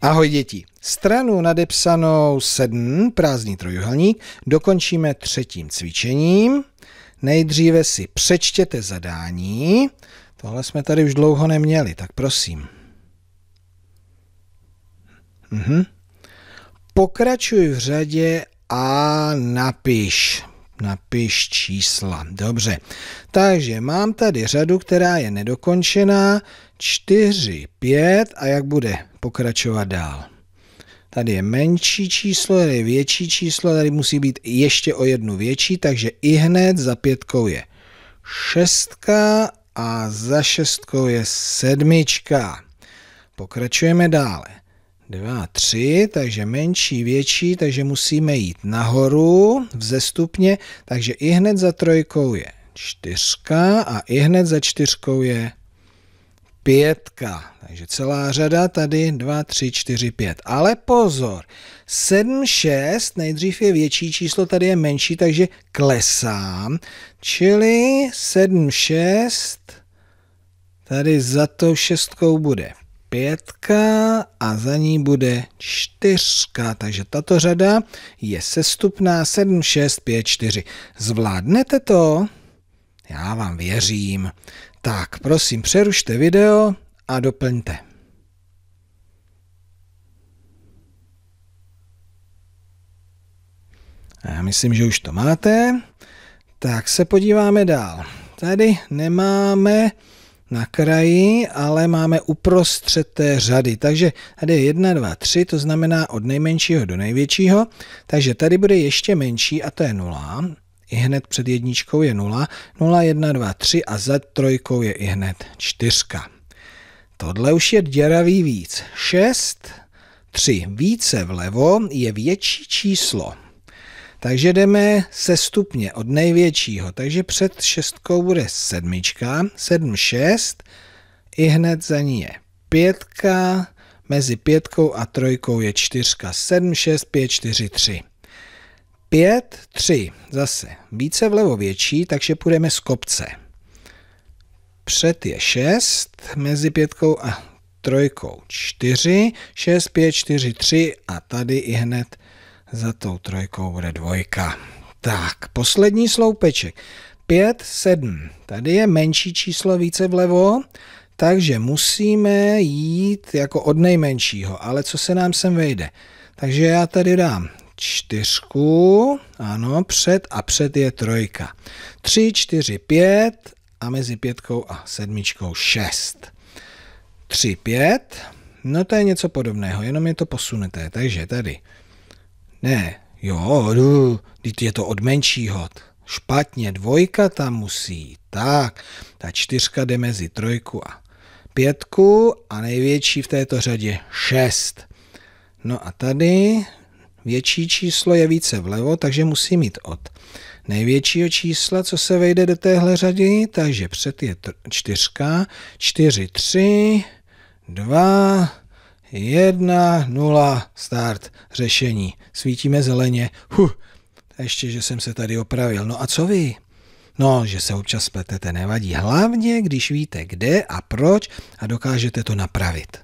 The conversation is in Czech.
Ahoj děti. Stranu nadepsanou 7, prázdný trojuhelník, dokončíme třetím cvičením. Nejdříve si přečtěte zadání. Tohle jsme tady už dlouho neměli, tak prosím. Mhm. Pokračuj v řadě a napiš. Napiš čísla. Dobře. Takže mám tady řadu, která je nedokončená. 4, 5 a jak bude pokračovat dál. Tady je menší číslo, tady je větší číslo, tady musí být ještě o jednu větší, takže i hned za pětkou je šestka a za šestkou je sedmička. Pokračujeme dále. Dva, tři, takže menší, větší, takže musíme jít nahoru vzestupně, takže i hned za trojkou je čtyřka a i hned za čtyřkou je pětka. Takže celá řada tady 2, 3, 4, 5. Ale pozor, 7, 6 nejdřív je větší číslo, tady je menší, takže klesám. Čili 7, 6, tady za tou šestkou bude pětka a za ní bude čtyřka. Takže tato řada je sestupná 7, 6, 5, 4. Zvládnete to? Já vám věřím. Tak, prosím, přerušte video a doplňte. Já myslím, že už to máte. Tak se podíváme dál. Tady nemáme na kraji, ale máme uprostřed té řady. Takže tady je 1, 2, 3, to znamená od nejmenšího do největšího. Takže tady bude ještě menší a to je 0 i hned před jedničkou je 0, 0, 1, 2, 3 a za trojkou je i hned 4. Tohle už je děravý víc. 6, 3 více vlevo je větší číslo. Takže jdeme se stupně od největšího. Takže před šestkou bude sedmička, 7, 6, i hned za ní je 5, mezi pětkou a trojkou je 4, 7, 6, 5, 4, 3. 5, 3, zase více vlevo větší, takže půjdeme z kopce. Před je 6, mezi 5 a 3, 4, 6, 5, 4, 3 a tady i hned za tou trojkou bude dvojka. Tak, poslední sloupeček. 5, 7. Tady je menší číslo více vlevo, takže musíme jít jako od nejmenšího, ale co se nám sem vejde? Takže já tady dám čtyřku, ano, před a před je trojka. Tři, čtyři, pět a mezi pětkou a sedmičkou šest. Tři, pět, no to je něco podobného, jenom je to posunuté, takže tady. Ne, jo, jdu, je to od menšího. Špatně, dvojka tam musí. Tak, ta čtyřka jde mezi trojku a pětku a největší v této řadě šest. No a tady Větší číslo je více vlevo, takže musí mít od největšího čísla, co se vejde do téhle řady, takže před je čtyřka, čtyři, tři, dva, jedna, nula, start, řešení. Svítíme zeleně, huh, ještě, že jsem se tady opravil. No a co vy? No, že se občas spletete, nevadí. Hlavně, když víte kde a proč a dokážete to napravit.